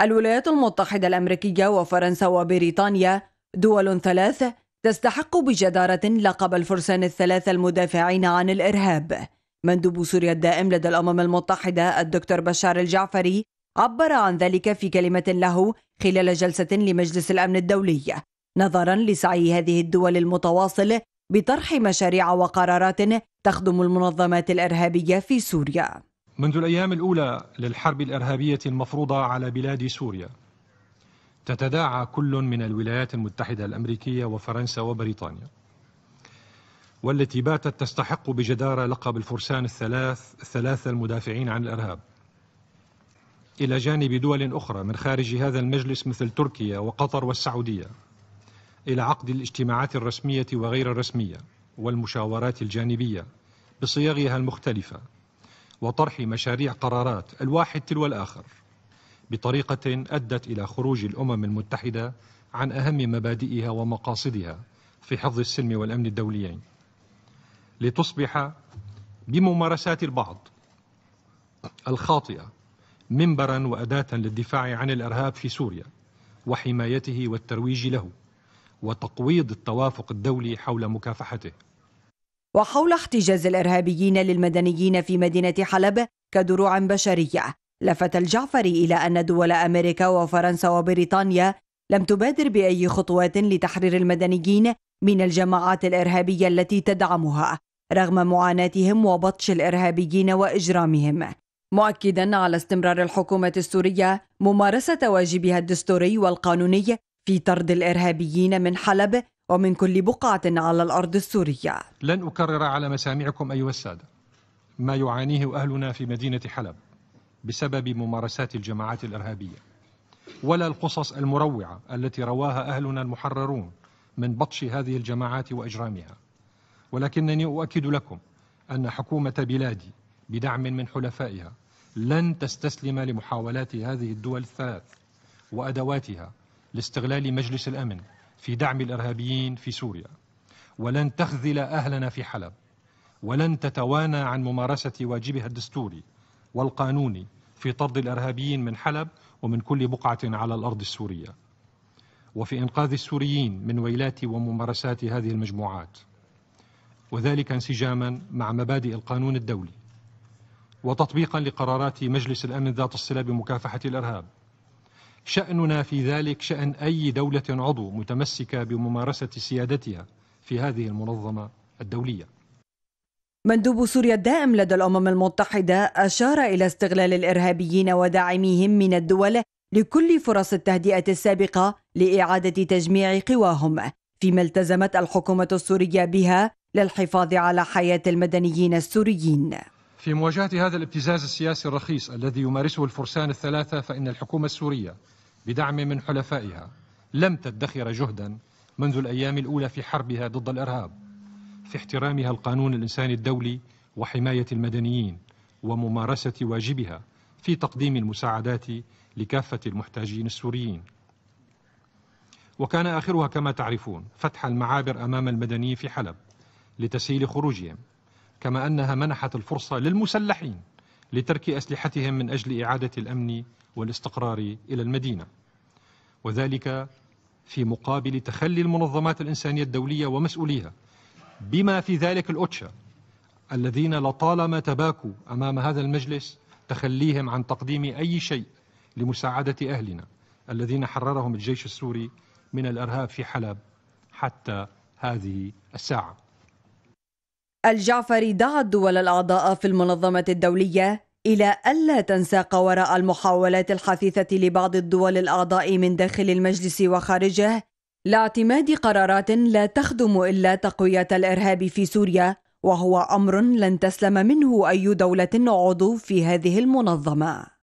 الولايات المتحدة الأمريكية وفرنسا وبريطانيا دول ثلاث تستحق بجدارة لقب الفرسان الثلاثة المدافعين عن الإرهاب مندوب سوريا الدائم لدى الأمم المتحدة الدكتور بشار الجعفري عبر عن ذلك في كلمة له خلال جلسة لمجلس الأمن الدولي نظرا لسعي هذه الدول المتواصل بطرح مشاريع وقرارات تخدم المنظمات الإرهابية في سوريا منذ الأيام الأولى للحرب الإرهابية المفروضة على بلاد سوريا تتداعى كل من الولايات المتحدة الأمريكية وفرنسا وبريطانيا والتي باتت تستحق بجدارة لقب الفرسان الثلاث الثلاثة المدافعين عن الإرهاب إلى جانب دول أخرى من خارج هذا المجلس مثل تركيا وقطر والسعودية إلى عقد الاجتماعات الرسمية وغير الرسمية والمشاورات الجانبية بصيغها المختلفة وطرح مشاريع قرارات الواحد تلو الآخر بطريقة أدت إلى خروج الأمم المتحدة عن أهم مبادئها ومقاصدها في حفظ السلم والأمن الدوليين لتصبح بممارسات البعض الخاطئة منبرا وأداة للدفاع عن الإرهاب في سوريا وحمايته والترويج له وتقويض التوافق الدولي حول مكافحته وحول احتجاز الإرهابيين للمدنيين في مدينة حلب كدروع بشرية لفت الجعفري إلى أن دول أمريكا وفرنسا وبريطانيا لم تبادر بأي خطوات لتحرير المدنيين من الجماعات الإرهابية التي تدعمها رغم معاناتهم وبطش الإرهابيين وإجرامهم مؤكدا على استمرار الحكومة السورية ممارسة واجبها الدستوري والقانوني في طرد الإرهابيين من حلب ومن كل بقعة على الأرض السورية لن أكرر على مسامعكم أيها السادة ما يعانيه أهلنا في مدينة حلب بسبب ممارسات الجماعات الإرهابية ولا القصص المروعة التي رواها أهلنا المحررون من بطش هذه الجماعات وإجرامها ولكنني أؤكد لكم أن حكومة بلادي بدعم من حلفائها لن تستسلم لمحاولات هذه الدول الثلاث وأدواتها لاستغلال مجلس الأمن في دعم الارهابيين في سوريا ولن تخذل اهلنا في حلب ولن تتوانى عن ممارسه واجبها الدستوري والقانوني في طرد الارهابيين من حلب ومن كل بقعه على الارض السوريه وفي انقاذ السوريين من ويلات وممارسات هذه المجموعات وذلك انسجاما مع مبادئ القانون الدولي وتطبيقا لقرارات مجلس الامن ذات الصله بمكافحه الارهاب شأننا في ذلك شأن أي دولة عضو متمسكة بممارسة سيادتها في هذه المنظمة الدولية مندوب سوريا الدائم لدى الأمم المتحدة أشار إلى استغلال الإرهابيين وداعميهم من الدول لكل فرص التهدئة السابقة لإعادة تجميع قواهم فيما التزمت الحكومة السورية بها للحفاظ على حياة المدنيين السوريين في مواجهة هذا الابتزاز السياسي الرخيص الذي يمارسه الفرسان الثلاثة فإن الحكومة السورية بدعم من حلفائها لم تدخر جهدا منذ الأيام الأولى في حربها ضد الإرهاب في احترامها القانون الإنساني الدولي وحماية المدنيين وممارسة واجبها في تقديم المساعدات لكافة المحتاجين السوريين وكان آخرها كما تعرفون فتح المعابر أمام المدنيين في حلب لتسهيل خروجهم كما أنها منحت الفرصة للمسلحين لترك أسلحتهم من أجل إعادة الأمن والاستقرار إلى المدينة وذلك في مقابل تخلي المنظمات الإنسانية الدولية ومسؤوليها بما في ذلك الأوتشا الذين لطالما تباكوا أمام هذا المجلس تخليهم عن تقديم أي شيء لمساعدة أهلنا الذين حررهم الجيش السوري من الإرهاب في حلب حتى هذه الساعه الجعفري دعا الدول الأعضاء في المنظمة الدولية إلى ألا تنساق وراء المحاولات الحثيثة لبعض الدول الأعضاء من داخل المجلس وخارجه لاعتماد قرارات لا تخدم إلا تقوية الإرهاب في سوريا وهو أمر لن تسلم منه أي دولة عضو في هذه المنظمة